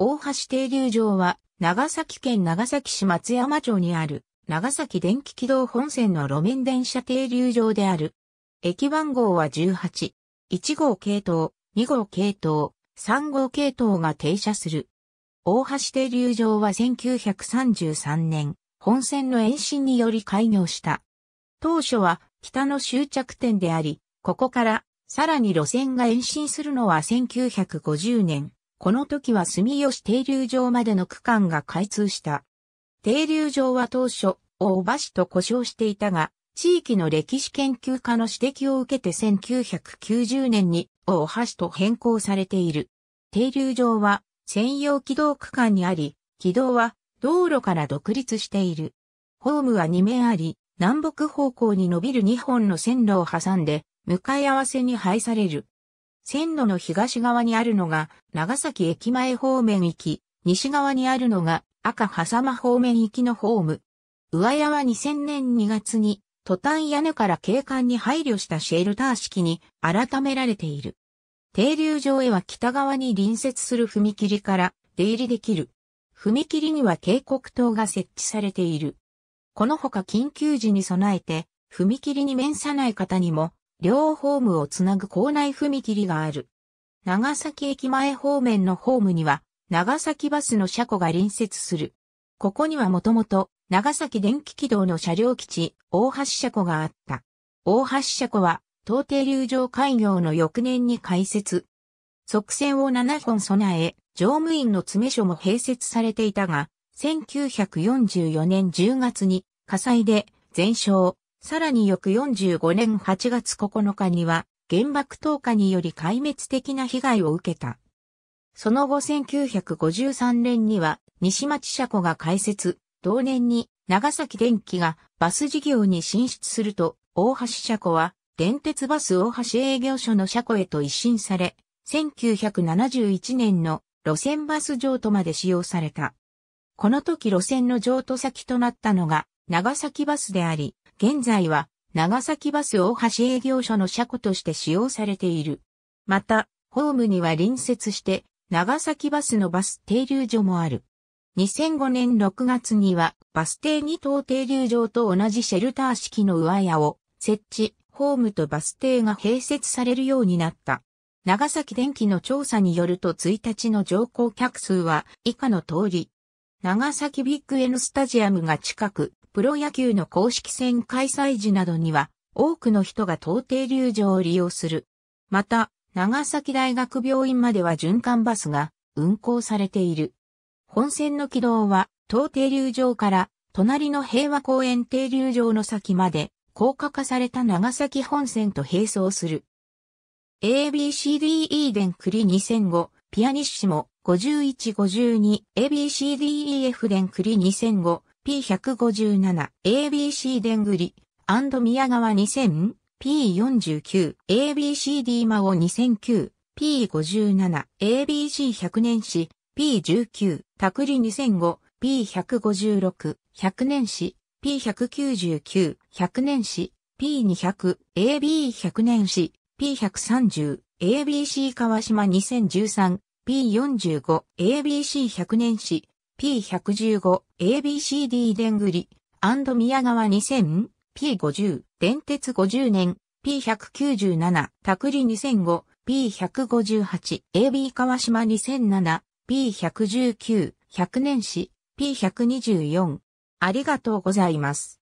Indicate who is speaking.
Speaker 1: 大橋停留場は、長崎県長崎市松山町にある、長崎電気軌道本線の路面電車停留場である。駅番号は18、1号系統、2号系統、3号系統が停車する。大橋停留場は1933年、本線の延伸により開業した。当初は北の終着点であり、ここからさらに路線が延伸するのは1950年、この時は住吉停留場までの区間が開通した。停留場は当初、大橋と呼称していたが、地域の歴史研究家の指摘を受けて1990年に大橋と変更されている。停留場は専用軌道区間にあり、軌道は道路から独立している。ホームは2面あり、南北方向に伸びる2本の線路を挟んで、向かい合わせに配される。線路の東側にあるのが長崎駅前方面行き、西側にあるのが赤狭間方面行きのホーム。上屋は2000年2月に、トタン屋根から景観に配慮したシェルター式に改められている。停留場へは北側に隣接する踏切から出入りできる。踏切には警告灯が設置されている。このほか緊急時に備えて、踏切に面さない方にも両ホームをつなぐ校内踏切がある。長崎駅前方面のホームには、長崎バスの車庫が隣接する。ここにはもともと、長崎電気軌道の車両基地、大橋車庫があった。大橋車庫は、東帝流上開業の翌年に開設。側線を7本備え、乗務員の詰め所も併設されていたが、1944年10月に火災で全焼、さらに翌45年8月9日には原爆投下により壊滅的な被害を受けた。その後1953年には西町車庫が開設、同年に長崎電機がバス事業に進出すると、大橋車庫は電鉄バス大橋営業所の車庫へと一新され、1971年の路線バス譲渡まで使用された。この時路線の譲渡先となったのが長崎バスであり、現在は長崎バス大橋営業所の車庫として使用されている。また、ホームには隣接して長崎バスのバス停留所もある。2005年6月にはバス停2等停留場と同じシェルター式の上屋を設置、ホームとバス停が併設されるようになった。長崎電機の調査によると1日の乗降客数は以下の通り。長崎ビッグ N スタジアムが近く、プロ野球の公式戦開催時などには、多くの人が東帝流場を利用する。また、長崎大学病院までは循環バスが運行されている。本線の軌道は、東停留場から隣の平和公園停留場の先まで高架化された長崎本線と並走する。ABCDE 電クリ2005、ピアニッシモ5152、ABCDEF 電クリ2005、P157、ABC でんぐり、宮川2000、P49、ABCD 魔王2009、P57、ABC100 年史、P19、タクリ2005、P156、100年史、P199、100年史、P200、AB100 年史、P130、ABC 川島2013、P45、ABC100 年史、P115、ABCD でんぐり、宮川2000、P50、電鉄50年、P197、たくり2005、P158、AB 川島2007、P119、100年史、P124。ありがとうございます。